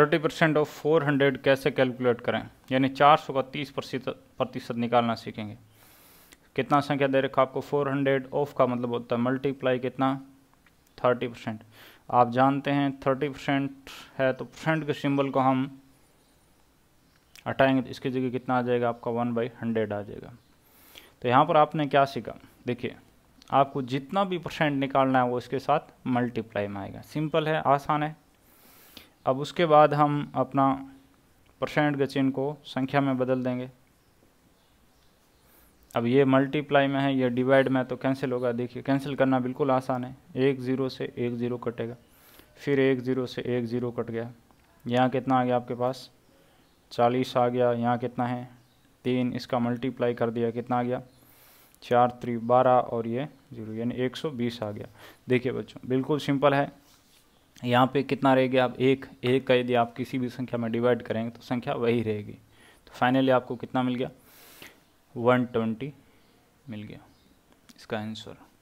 thirty percent of four hundred कैसे calculate करें यानी चार सौ का तीस प्रतिशत निकालना सीखेंगे कितना संख्या दे रखा आपको फोर हंड्रेड ऑफ का मतलब होता है मल्टीप्लाई कितना थर्टी परसेंट आप जानते हैं थर्टी परसेंट है तो परसेंट के सिंबल को हम हटाएंगे तो इसकी जगह कितना आ जाएगा आपका वन बाई हंड्रेड आ जाएगा तो यहाँ पर आपने क्या सीखा देखिए आपको जितना भी परसेंट निकालना है वो इसके साथ मल्टीप्लाई में आएगा सिंपल है आसान है अब उसके बाद हम अपना परसेंट के चिन्ह को संख्या में बदल देंगे अब ये मल्टीप्लाई में है ये डिवाइड में है तो कैंसिल होगा देखिए कैंसिल करना बिल्कुल आसान है एक ज़ीरो से एक ज़ीरो कटेगा फिर एक ज़ीरो से एक ज़ीरो कट गया यहाँ कितना आ गया आपके पास चालीस आ गया यहाँ कितना है तीन इसका मल्टीप्लाई कर दिया कितना आ गया चार त्री बारह और ये जीरो यानी एक सौ बीस आ गया देखिए बच्चों बिल्कुल सिंपल है यहाँ पे कितना रहेगा आप एक एक का यदि आप किसी भी संख्या में डिवाइड करेंगे तो संख्या वही रहेगी तो फाइनली आपको कितना मिल गया वन ट्वेंटी मिल गया इसका आंसर